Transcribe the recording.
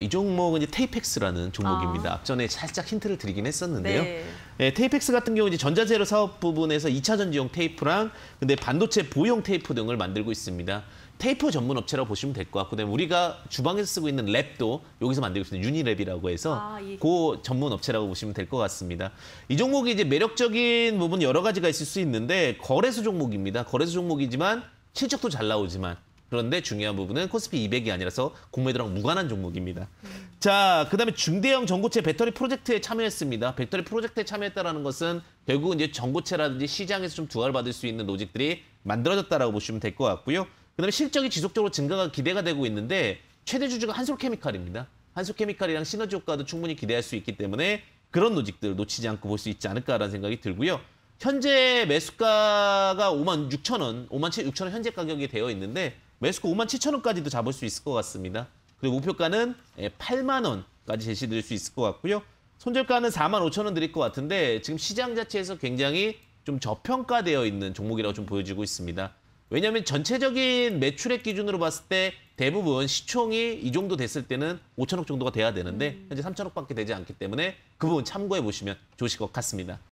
이 종목은 이제 테이펙스라는 종목입니다. 아. 앞전에 살짝 힌트를 드리긴 했었는데요. 네. 네, 테이펙스 같은 경우 이제 전자재료 사업 부분에서 2차 전지용 테이프랑 근데 반도체 보형 테이프 등을 만들고 있습니다. 테이프 전문 업체라고 보시면 될 것 같고, 우리가 주방에서 쓰고 있는 랩도 여기서 만들고 있습니다 유니랩이라고 해서 아, 예. 그 전문 업체라고 보시면 될 것 같습니다. 이 종목이 이제 매력적인 부분 여러 가지가 있을 수 있는데 거래소 종목입니다. 거래소 종목이지만 실적도 잘 나오지만 그런데 중요한 부분은 코스피 200이 아니라서 공매도랑 무관한 종목입니다. 음. 자, 그다음에 중대형 전고체 배터리 프로젝트에 참여했습니다. 배터리 프로젝트에 참여했다는 것은 결국은 이제 전고체라든지 시장에서 좀두각 받을 수 있는 노직들이 만들어졌다라고 보시면 될 것 같고요. 그다음에 실적이 지속적으로 증가가 기대가 되고 있는데 최대 주주가 한솔케미칼입니다. 한솔케미칼이랑 시너지 효과도 충분히 기대할 수 있기 때문에 그런 노직들을 놓치지 않고 볼 수 있지 않을까라는 생각이 들고요. 현재 매수가가 5만 6천 원, 5만 6천 원 현재 가격이 되어 있는데 매수가 5만 7천 원까지도 잡을 수 있을 것 같습니다. 그리고 목표가는 8만 예, 원까지 제시드릴 수 있을 것 같고요. 손절가는 4만 5천 원 드릴 것 같은데 지금 시장 자체에서 굉장히 좀 저평가되어 있는 종목이라고 좀 보여지고 있습니다. 왜냐하면 전체적인 매출액 기준으로 봤을 때 대부분 시총이 이 정도 됐을 때는 5천억 정도가 돼야 되는데 음. 현재 3천억밖에 되지 않기 때문에 그 부분 참고해 보시면 좋으실 것 같습니다.